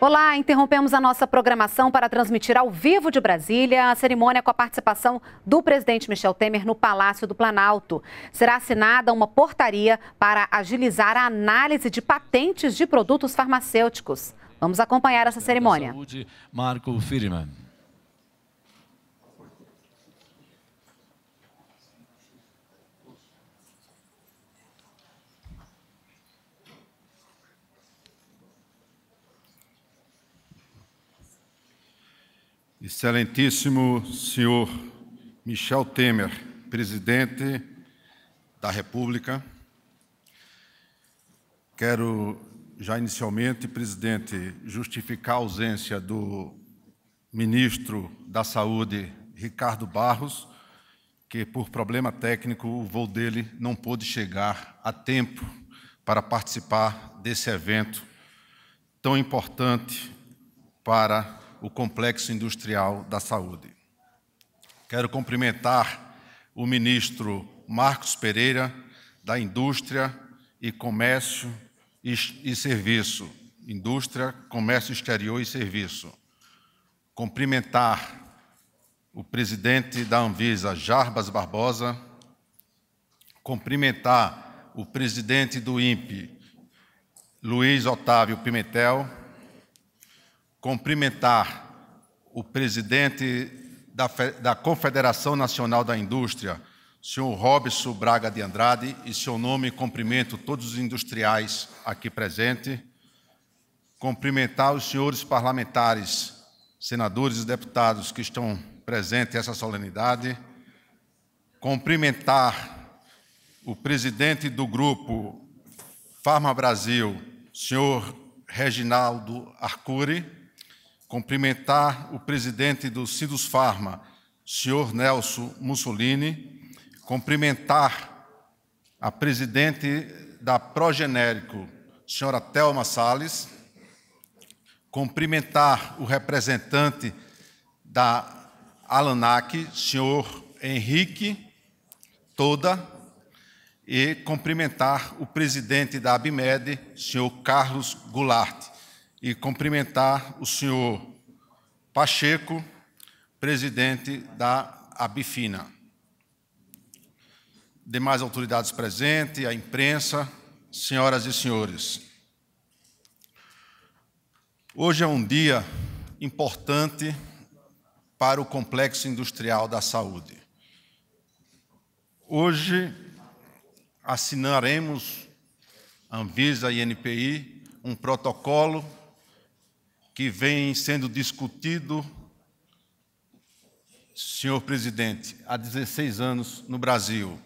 Olá, interrompemos a nossa programação para transmitir ao vivo de Brasília a cerimônia com a participação do presidente Michel Temer no Palácio do Planalto. Será assinada uma portaria para agilizar a análise de patentes de produtos farmacêuticos. Vamos acompanhar essa cerimônia. Saúde, Marco Firman. Excelentíssimo senhor Michel Temer, presidente da República, quero já inicialmente, presidente, justificar a ausência do ministro da Saúde, Ricardo Barros, que por problema técnico o voo dele não pôde chegar a tempo para participar desse evento tão importante para o Complexo Industrial da Saúde. Quero cumprimentar o ministro Marcos Pereira, da Indústria e Comércio e, e Serviço. Indústria, Comércio Exterior e Serviço. Cumprimentar o presidente da Anvisa, Jarbas Barbosa, cumprimentar o presidente do INPE, Luiz Otávio Pimentel, cumprimentar o presidente da, da Confederação Nacional da Indústria, senhor Robson Braga de Andrade, e seu nome cumprimento todos os industriais aqui presentes, cumprimentar os senhores parlamentares, senadores e deputados que estão presentes nessa solenidade, cumprimentar o presidente do grupo Farma Brasil, senhor Reginaldo Arcuri, cumprimentar o presidente do Sidus Pharma, senhor Nelson Mussolini, cumprimentar a presidente da Progenérico, senhora Thelma Salles, cumprimentar o representante da Alanac, senhor Henrique Toda, e cumprimentar o presidente da Abimed, senhor Carlos Goulart e cumprimentar o senhor Pacheco, presidente da Abifina. Demais autoridades presentes, a imprensa, senhoras e senhores. Hoje é um dia importante para o complexo industrial da saúde. Hoje assinaremos Anvisa e NPI um protocolo que vem sendo discutido, senhor presidente, há 16 anos no Brasil.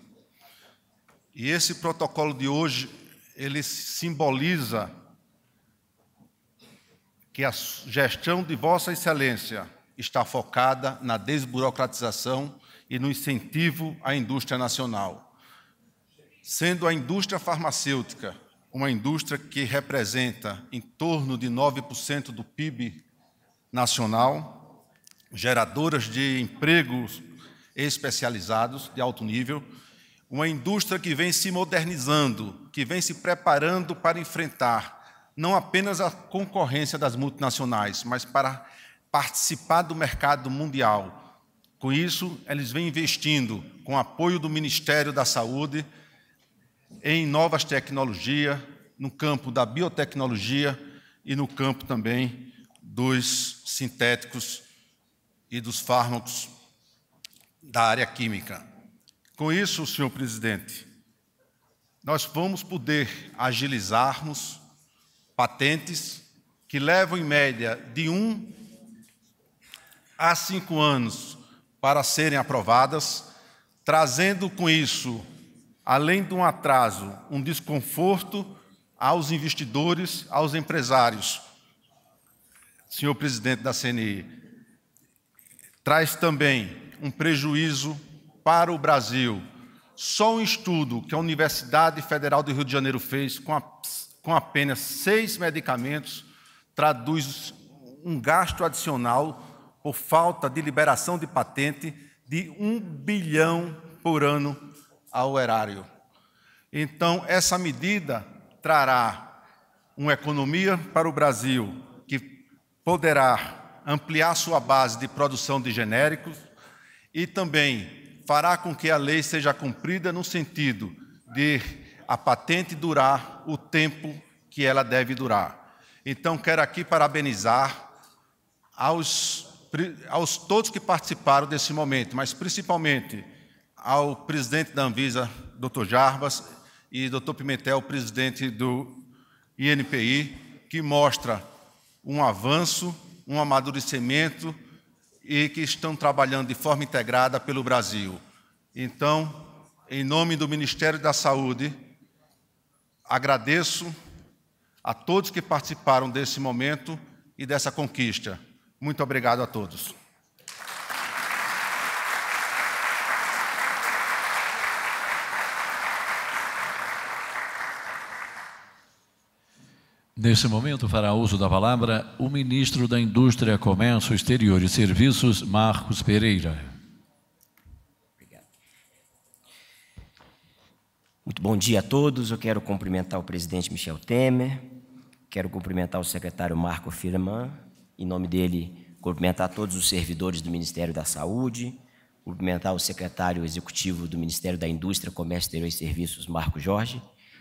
E esse protocolo de hoje, ele simboliza que a gestão de Vossa Excelência está focada na desburocratização e no incentivo à indústria nacional. Sendo a indústria farmacêutica uma indústria que representa em torno de 9% do PIB nacional, geradoras de empregos especializados de alto nível, uma indústria que vem se modernizando, que vem se preparando para enfrentar não apenas a concorrência das multinacionais, mas para participar do mercado mundial. Com isso, eles vêm investindo, com apoio do Ministério da Saúde, em novas tecnologias, no campo da biotecnologia e no campo também dos sintéticos e dos fármacos da área química. Com isso, senhor presidente, nós vamos poder agilizarmos patentes que levam, em média, de um a cinco anos para serem aprovadas, trazendo com isso além de um atraso, um desconforto aos investidores, aos empresários. Senhor presidente da CNI, traz também um prejuízo para o Brasil. Só um estudo que a Universidade Federal do Rio de Janeiro fez com, a, com apenas seis medicamentos traduz um gasto adicional por falta de liberação de patente de um bilhão por ano ao erário. Então, essa medida trará uma economia para o Brasil que poderá ampliar sua base de produção de genéricos e também fará com que a lei seja cumprida no sentido de a patente durar o tempo que ela deve durar. Então, quero aqui parabenizar aos, aos todos que participaram desse momento, mas principalmente ao presidente da Anvisa, Dr. Jarbas, e Dr. Pimentel, presidente do INPI, que mostra um avanço, um amadurecimento e que estão trabalhando de forma integrada pelo Brasil. Então, em nome do Ministério da Saúde, agradeço a todos que participaram desse momento e dessa conquista. Muito obrigado a todos. Nesse momento fará uso da palavra o ministro da Indústria, Comércio Exterior e Serviços, Marcos Pereira. Obrigado. Muito bom dia a todos. Eu quero cumprimentar o presidente Michel Temer, quero cumprimentar o secretário Marco Firman, em nome dele, cumprimentar todos os servidores do Ministério da Saúde, cumprimentar o secretário executivo do Ministério da Indústria, Comércio Exterior e Serviços, Marco Jorge,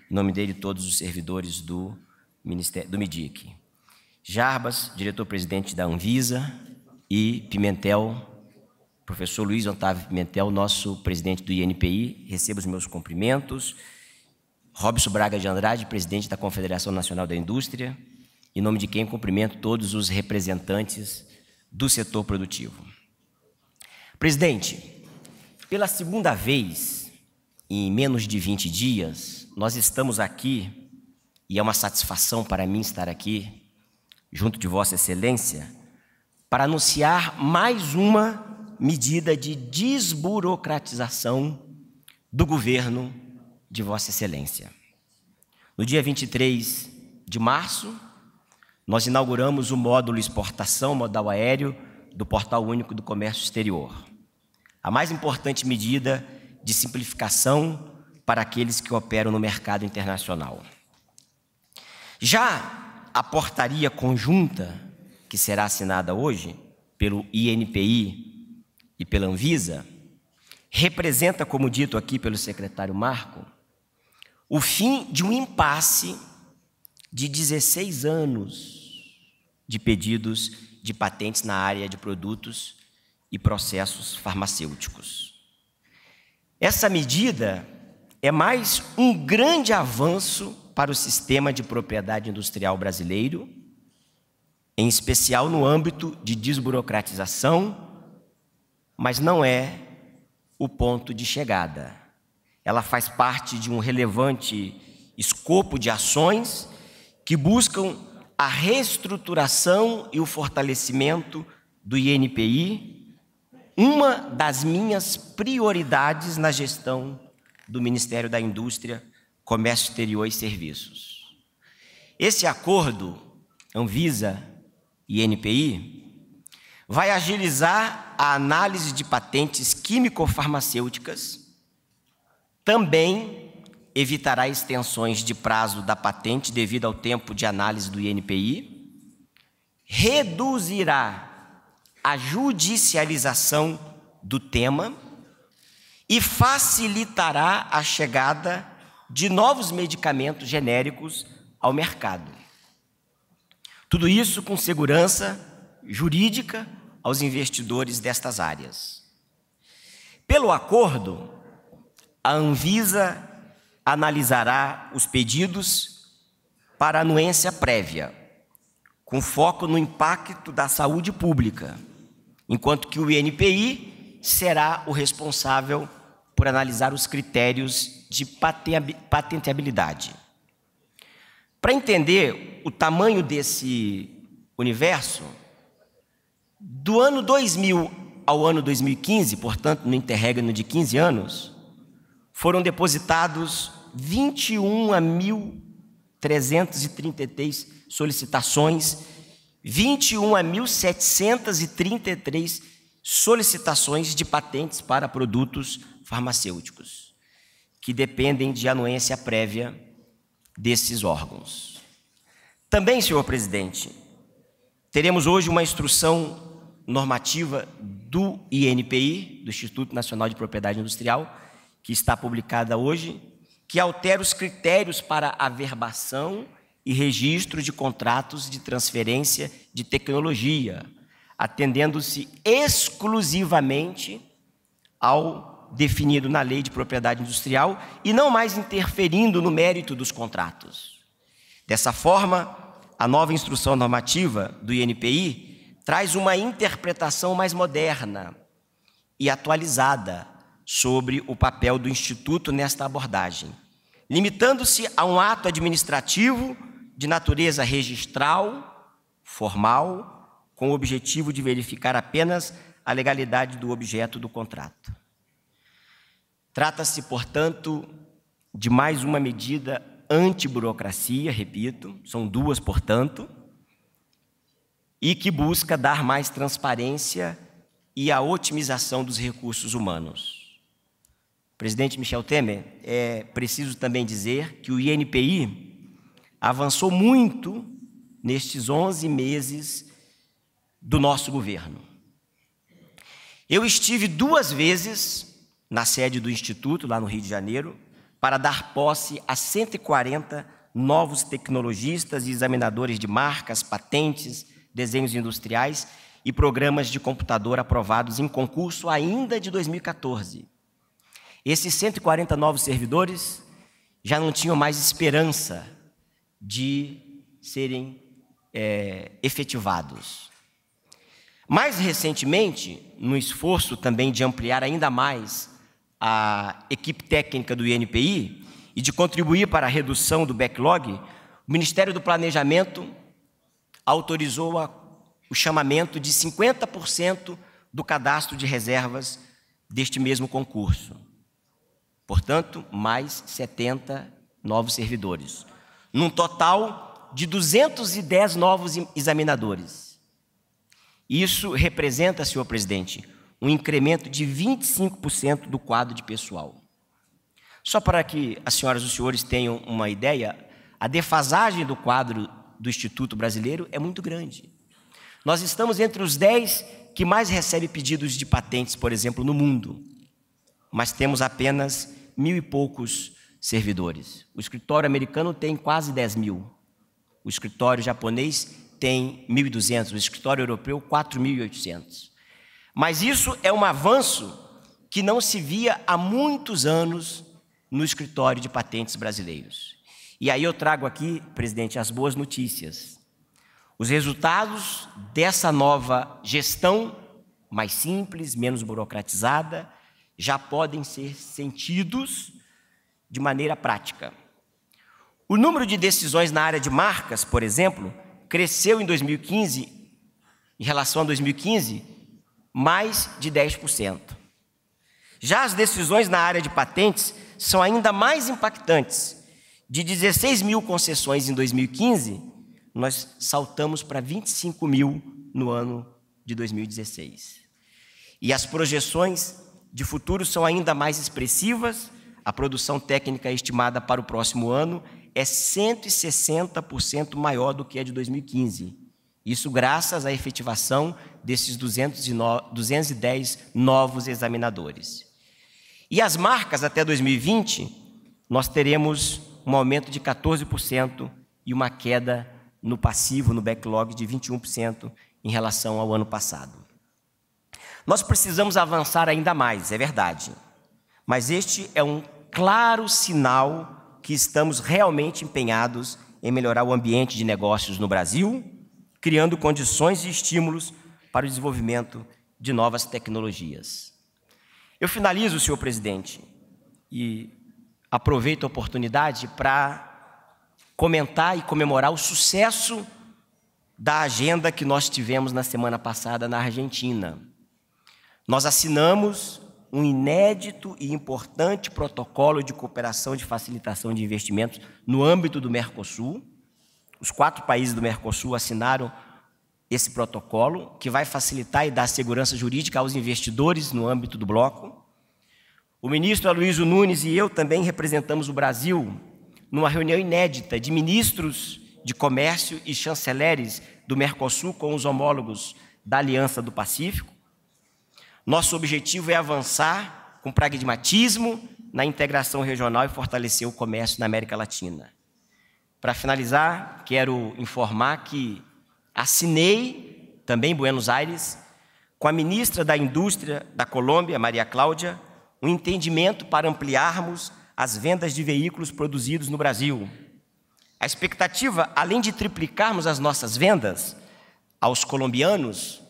em nome dele, todos os servidores do Ministério do MEDIC. Jarbas, diretor-presidente da Anvisa, e Pimentel, professor Luiz Otávio Pimentel, nosso presidente do INPI, receba os meus cumprimentos. Robson Braga de Andrade, presidente da Confederação Nacional da Indústria, em nome de quem cumprimento todos os representantes do setor produtivo. Presidente, pela segunda vez em menos de 20 dias, nós estamos aqui e é uma satisfação para mim estar aqui, junto de Vossa Excelência, para anunciar mais uma medida de desburocratização do governo de Vossa Excelência. No dia 23 de março, nós inauguramos o módulo exportação modal aéreo do Portal Único do Comércio Exterior. A mais importante medida de simplificação para aqueles que operam no mercado internacional. Já a portaria conjunta, que será assinada hoje pelo INPI e pela Anvisa, representa, como dito aqui pelo secretário Marco, o fim de um impasse de 16 anos de pedidos de patentes na área de produtos e processos farmacêuticos. Essa medida é mais um grande avanço para o sistema de propriedade industrial brasileiro, em especial no âmbito de desburocratização, mas não é o ponto de chegada. Ela faz parte de um relevante escopo de ações que buscam a reestruturação e o fortalecimento do INPI, uma das minhas prioridades na gestão do Ministério da Indústria comércio exterior e serviços. Esse acordo Anvisa e NPI vai agilizar a análise de patentes químico-farmacêuticas, também evitará extensões de prazo da patente devido ao tempo de análise do INPI, reduzirá a judicialização do tema e facilitará a chegada de novos medicamentos genéricos ao mercado. Tudo isso com segurança jurídica aos investidores destas áreas. Pelo acordo, a Anvisa analisará os pedidos para anuência prévia, com foco no impacto da saúde pública, enquanto que o INPI será o responsável por analisar os critérios de patenteabilidade. Para entender o tamanho desse universo, do ano 2000 ao ano 2015, portanto, no interregno de 15 anos, foram depositados 21 a 1.333 solicitações, 21 a 1.733 solicitações de patentes para produtos farmacêuticos que dependem de anuência prévia desses órgãos. Também, senhor presidente, teremos hoje uma instrução normativa do INPI, do Instituto Nacional de Propriedade Industrial, que está publicada hoje, que altera os critérios para averbação e registro de contratos de transferência de tecnologia, atendendo-se exclusivamente ao definido na lei de propriedade industrial e não mais interferindo no mérito dos contratos. Dessa forma, a nova instrução normativa do INPI traz uma interpretação mais moderna e atualizada sobre o papel do Instituto nesta abordagem, limitando-se a um ato administrativo de natureza registral, formal, com o objetivo de verificar apenas a legalidade do objeto do contrato. Trata-se, portanto, de mais uma medida anti-burocracia, repito, são duas, portanto, e que busca dar mais transparência e a otimização dos recursos humanos. Presidente Michel Temer, é preciso também dizer que o INPI avançou muito nestes 11 meses do nosso governo. Eu estive duas vezes na sede do Instituto, lá no Rio de Janeiro, para dar posse a 140 novos tecnologistas e examinadores de marcas, patentes, desenhos industriais e programas de computador aprovados em concurso ainda de 2014. Esses 140 novos servidores já não tinham mais esperança de serem é, efetivados. Mais recentemente, no esforço também de ampliar ainda mais a equipe técnica do INPI e de contribuir para a redução do backlog, o Ministério do Planejamento autorizou a, o chamamento de 50% do cadastro de reservas deste mesmo concurso. Portanto, mais 70 novos servidores. Num total de 210 novos examinadores. Isso representa, senhor presidente, um incremento de 25% do quadro de pessoal. Só para que as senhoras e os senhores tenham uma ideia, a defasagem do quadro do Instituto Brasileiro é muito grande. Nós estamos entre os 10 que mais recebe pedidos de patentes, por exemplo, no mundo, mas temos apenas mil e poucos servidores. O escritório americano tem quase 10 mil, o escritório japonês tem 1.200, o escritório europeu 4.800. Mas isso é um avanço que não se via há muitos anos no escritório de patentes brasileiros. E aí eu trago aqui, presidente, as boas notícias. Os resultados dessa nova gestão, mais simples, menos burocratizada, já podem ser sentidos de maneira prática. O número de decisões na área de marcas, por exemplo, cresceu em 2015, em relação a 2015, mais de 10%. Já as decisões na área de patentes são ainda mais impactantes. De 16 mil concessões em 2015, nós saltamos para 25 mil no ano de 2016. E as projeções de futuro são ainda mais expressivas. A produção técnica estimada para o próximo ano é 160% maior do que a de 2015. Isso graças à efetivação desses 210 novos examinadores. E as marcas até 2020, nós teremos um aumento de 14% e uma queda no passivo, no backlog, de 21% em relação ao ano passado. Nós precisamos avançar ainda mais, é verdade, mas este é um claro sinal que estamos realmente empenhados em melhorar o ambiente de negócios no Brasil criando condições e estímulos para o desenvolvimento de novas tecnologias. Eu finalizo, senhor presidente, e aproveito a oportunidade para comentar e comemorar o sucesso da agenda que nós tivemos na semana passada na Argentina. Nós assinamos um inédito e importante protocolo de cooperação de facilitação de investimentos no âmbito do Mercosul, os quatro países do Mercosul assinaram esse protocolo, que vai facilitar e dar segurança jurídica aos investidores no âmbito do bloco. O ministro Aloysio Nunes e eu também representamos o Brasil numa reunião inédita de ministros de comércio e chanceleres do Mercosul com os homólogos da Aliança do Pacífico. Nosso objetivo é avançar com pragmatismo na integração regional e fortalecer o comércio na América Latina. Para finalizar, quero informar que assinei, também em Buenos Aires, com a ministra da Indústria da Colômbia, Maria Cláudia, um entendimento para ampliarmos as vendas de veículos produzidos no Brasil. A expectativa, além de triplicarmos as nossas vendas aos colombianos,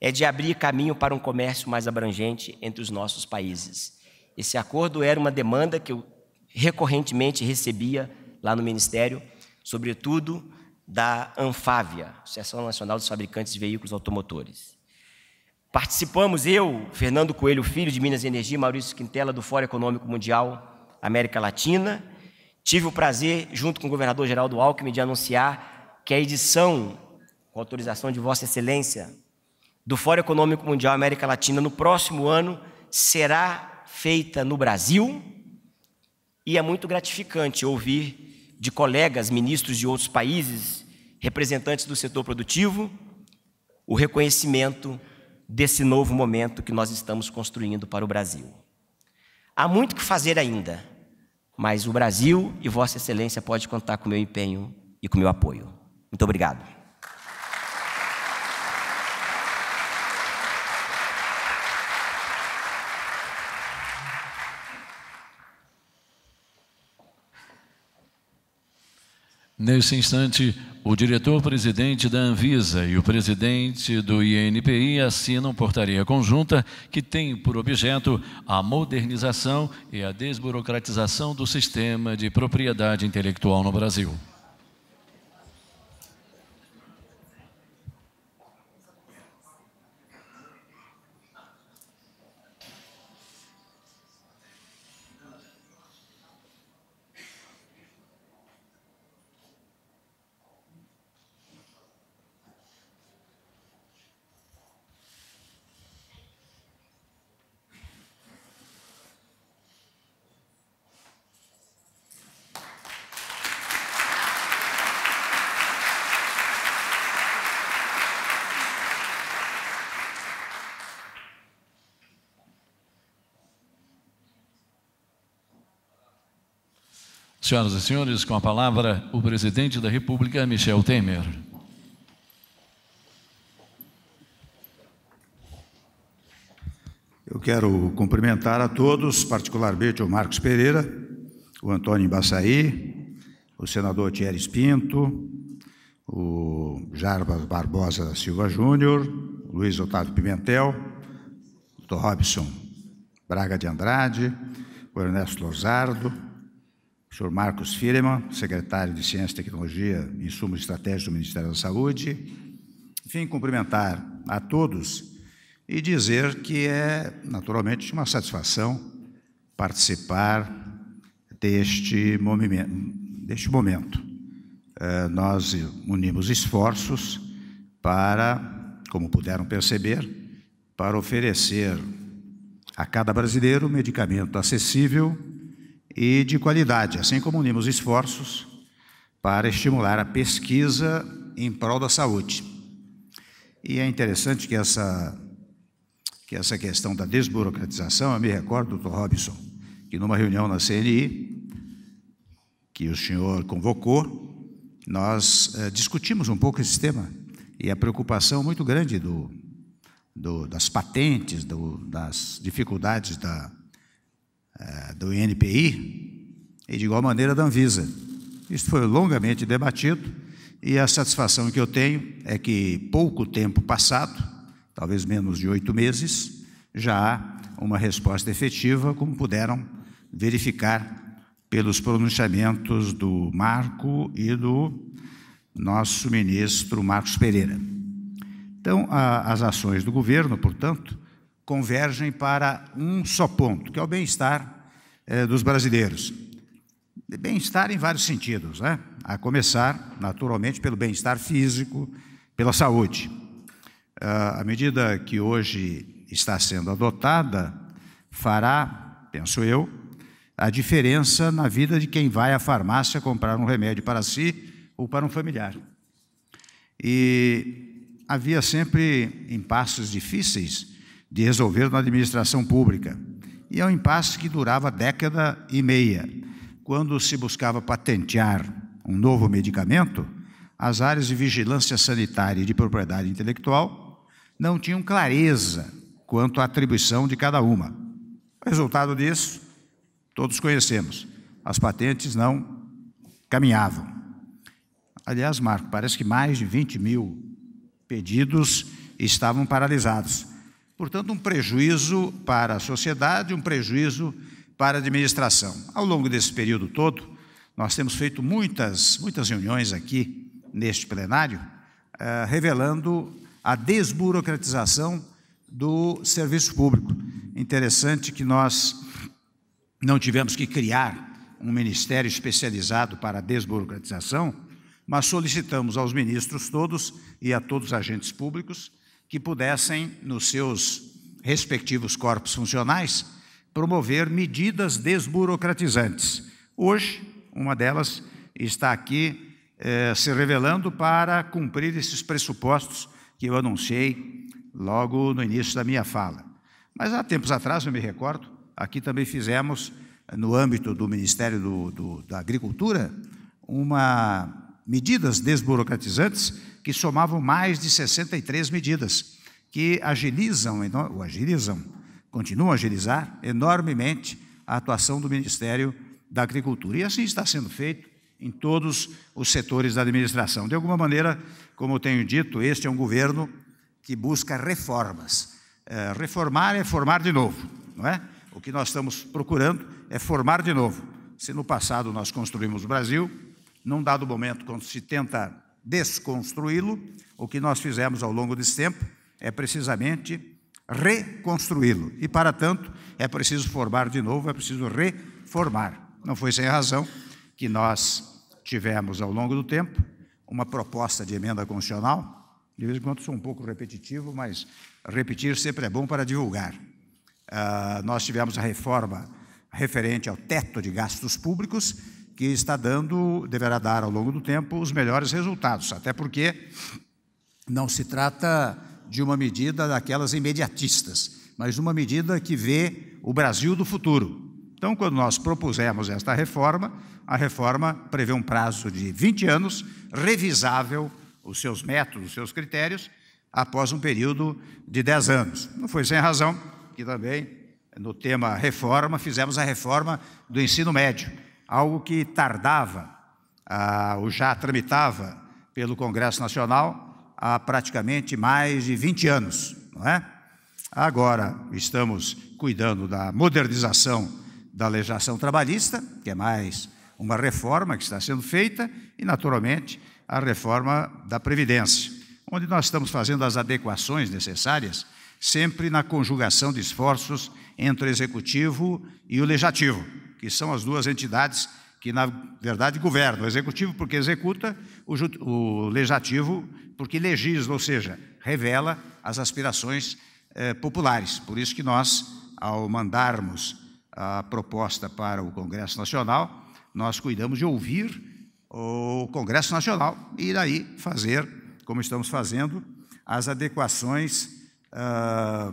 é de abrir caminho para um comércio mais abrangente entre os nossos países. Esse acordo era uma demanda que eu recorrentemente recebia lá no Ministério sobretudo da Anfávia, Associação Nacional dos Fabricantes de Veículos Automotores. Participamos eu, Fernando Coelho Filho, de Minas Energia, Maurício Quintela, do Fórum Econômico Mundial América Latina. Tive o prazer, junto com o governador Geraldo Alckmin, de anunciar que a edição, com autorização de Vossa Excelência, do Fórum Econômico Mundial América Latina no próximo ano será feita no Brasil. E é muito gratificante ouvir de colegas ministros de outros países, representantes do setor produtivo, o reconhecimento desse novo momento que nós estamos construindo para o Brasil. Há muito que fazer ainda, mas o Brasil e Vossa Excelência pode contar com meu empenho e com meu apoio. Muito obrigado. Nesse instante, o diretor-presidente da Anvisa e o presidente do INPI assinam portaria conjunta que tem por objeto a modernização e a desburocratização do sistema de propriedade intelectual no Brasil. Senhoras e senhores, com a palavra, o presidente da República, Michel Temer. Eu quero cumprimentar a todos, particularmente o Marcos Pereira, o Antônio Embaçaí, o senador Thierry Pinto, o Jarbas Barbosa da Silva Júnior, Luiz Otávio Pimentel, Dr. Robson Braga de Andrade, o Ernesto Lozardo, o senhor Marcos Fireman, secretário de Ciência, Tecnologia e Insumos Estratégicos do Ministério da Saúde. Enfim, cumprimentar a todos e dizer que é, naturalmente, uma satisfação participar deste, deste momento. É, nós unimos esforços para, como puderam perceber, para oferecer a cada brasileiro medicamento acessível e de qualidade, assim como unimos esforços para estimular a pesquisa em prol da saúde. E é interessante que essa, que essa questão da desburocratização, eu me recordo, doutor Robson, que numa reunião na CNI, que o senhor convocou, nós eh, discutimos um pouco esse tema e a preocupação muito grande do, do das patentes, do, das dificuldades da, eh, do INPI e, de igual maneira, da Anvisa. Isso foi longamente debatido e a satisfação que eu tenho é que, pouco tempo passado, talvez menos de oito meses, já há uma resposta efetiva, como puderam verificar pelos pronunciamentos do Marco e do nosso ministro Marcos Pereira. Então, a, as ações do governo, portanto, convergem para um só ponto, que é o bem-estar eh, dos brasileiros. Bem-estar em vários sentidos, né? a começar, naturalmente, pelo bem-estar físico, pela saúde. a ah, medida que hoje está sendo adotada fará, penso eu, a diferença na vida de quem vai à farmácia comprar um remédio para si ou para um familiar. E havia sempre impasses difíceis de resolver na administração pública. E é um impasse que durava década e meia. Quando se buscava patentear um novo medicamento, as áreas de vigilância sanitária e de propriedade intelectual não tinham clareza quanto à atribuição de cada uma. O Resultado disso, todos conhecemos. As patentes não caminhavam. Aliás, Marco, parece que mais de 20 mil pedidos estavam paralisados. Portanto, um prejuízo para a sociedade, um prejuízo para a administração. Ao longo desse período todo, nós temos feito muitas, muitas reuniões aqui neste plenário, eh, revelando a desburocratização do serviço público. Interessante que nós não tivemos que criar um ministério especializado para a desburocratização, mas solicitamos aos ministros todos e a todos os agentes públicos que pudessem, nos seus respectivos corpos funcionais, promover medidas desburocratizantes. Hoje, uma delas está aqui eh, se revelando para cumprir esses pressupostos que eu anunciei logo no início da minha fala. Mas há tempos atrás, eu me recordo, aqui também fizemos, eh, no âmbito do Ministério do, do, da Agricultura, uma medidas desburocratizantes que somavam mais de 63 medidas, que agilizam, ou agilizam, continuam a agilizar enormemente a atuação do Ministério da Agricultura. E assim está sendo feito em todos os setores da administração. De alguma maneira, como eu tenho dito, este é um governo que busca reformas. É, reformar é formar de novo, não é? O que nós estamos procurando é formar de novo. Se no passado nós construímos o Brasil, num dado momento, quando se tenta desconstruí-lo, o que nós fizemos ao longo desse tempo é precisamente reconstruí-lo. E, para tanto, é preciso formar de novo, é preciso reformar. Não foi sem razão que nós tivemos, ao longo do tempo, uma proposta de emenda constitucional. De vez em quando sou um pouco repetitivo, mas repetir sempre é bom para divulgar. Uh, nós tivemos a reforma referente ao teto de gastos públicos, que está dando, deverá dar ao longo do tempo, os melhores resultados, até porque não se trata de uma medida daquelas imediatistas, mas de uma medida que vê o Brasil do futuro. Então, quando nós propusemos esta reforma, a reforma prevê um prazo de 20 anos, revisável os seus métodos, os seus critérios, após um período de 10 anos. Não foi sem razão que também, no tema reforma, fizemos a reforma do ensino médio algo que tardava, ah, ou já tramitava pelo Congresso Nacional há praticamente mais de 20 anos, não é? Agora estamos cuidando da modernização da legislação trabalhista, que é mais uma reforma que está sendo feita, e, naturalmente, a reforma da Previdência, onde nós estamos fazendo as adequações necessárias, sempre na conjugação de esforços entre o Executivo e o Legislativo que são as duas entidades que, na verdade, governam. O executivo, porque executa, o, o legislativo, porque legisla, ou seja, revela as aspirações eh, populares. Por isso que nós, ao mandarmos a proposta para o Congresso Nacional, nós cuidamos de ouvir o Congresso Nacional e daí fazer, como estamos fazendo, as adequações, ah,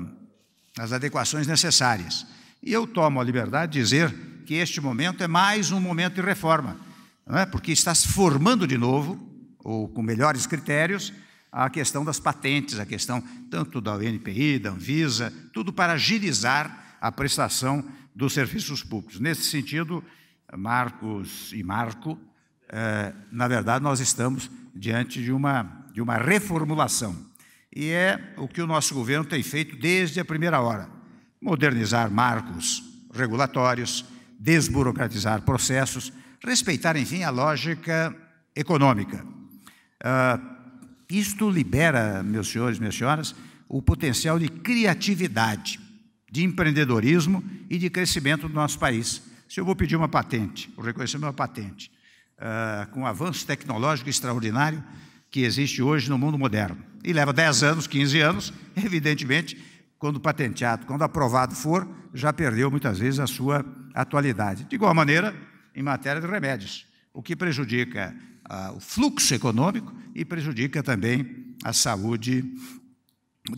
as adequações necessárias. E eu tomo a liberdade de dizer que este momento é mais um momento de reforma, é? porque está se formando de novo, ou com melhores critérios, a questão das patentes, a questão tanto da UNPI, da Anvisa, tudo para agilizar a prestação dos serviços públicos. Nesse sentido, Marcos e Marco, eh, na verdade, nós estamos diante de uma, de uma reformulação. E é o que o nosso governo tem feito desde a primeira hora: modernizar marcos regulatórios, desburocratizar processos, respeitar, enfim, a lógica econômica. Uh, isto libera, meus senhores, minhas senhoras, o potencial de criatividade, de empreendedorismo e de crescimento do nosso país. Se eu vou pedir uma patente, o reconhecimento de uma patente, uh, com avanço tecnológico extraordinário que existe hoje no mundo moderno, e leva 10 anos, 15 anos, evidentemente, quando patenteado, quando aprovado for, já perdeu muitas vezes a sua atualidade. De igual maneira, em matéria de remédios, o que prejudica ah, o fluxo econômico e prejudica também a saúde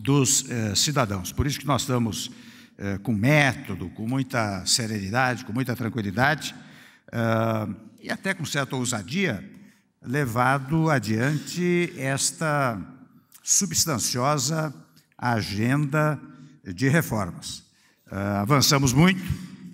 dos eh, cidadãos. Por isso que nós estamos eh, com método, com muita serenidade, com muita tranquilidade ah, e até com certa ousadia levado adiante esta substanciosa agenda de reformas. Uh, avançamos muito,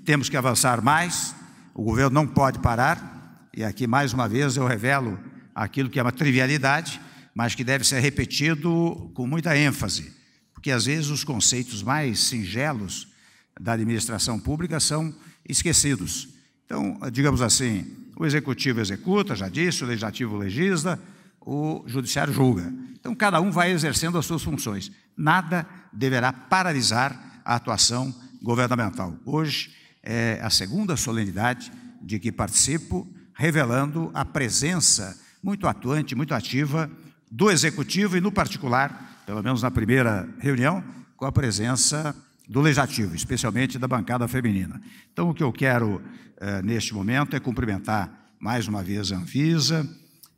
temos que avançar mais, o governo não pode parar, e aqui mais uma vez eu revelo aquilo que é uma trivialidade, mas que deve ser repetido com muita ênfase, porque às vezes os conceitos mais singelos da administração pública são esquecidos. Então, digamos assim, o executivo executa, já disse, o legislativo legisla, o judiciário julga. Então, cada um vai exercendo as suas funções. Nada deverá paralisar a atuação governamental. Hoje é a segunda solenidade de que participo, revelando a presença muito atuante, muito ativa do Executivo e, no particular, pelo menos na primeira reunião, com a presença do Legislativo, especialmente da bancada feminina. Então, o que eu quero, eh, neste momento, é cumprimentar mais uma vez a Anvisa,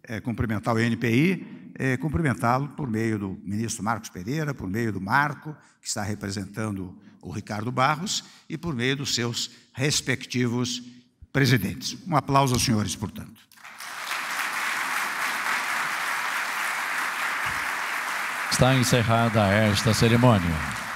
eh, cumprimentar o NPI eh, cumprimentá-lo por meio do ministro Marcos Pereira, por meio do Marco, que está representando o Ricardo Barros, e por meio dos seus respectivos presidentes. Um aplauso aos senhores, portanto. Está encerrada esta cerimônia.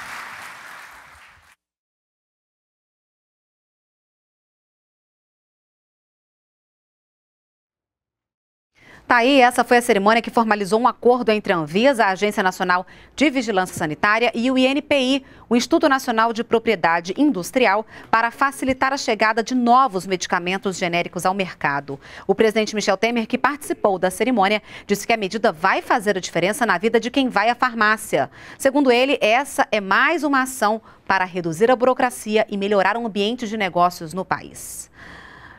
Tá aí, essa foi a cerimônia que formalizou um acordo entre a Anvisa, a Agência Nacional de Vigilância Sanitária e o INPI, o Instituto Nacional de Propriedade Industrial, para facilitar a chegada de novos medicamentos genéricos ao mercado. O presidente Michel Temer, que participou da cerimônia, disse que a medida vai fazer a diferença na vida de quem vai à farmácia. Segundo ele, essa é mais uma ação para reduzir a burocracia e melhorar o ambiente de negócios no país.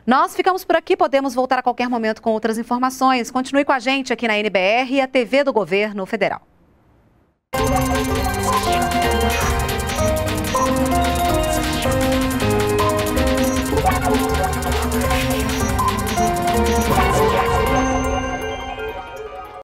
Nós ficamos por aqui, podemos voltar a qualquer momento com outras informações. Continue com a gente aqui na NBR e a TV do Governo Federal.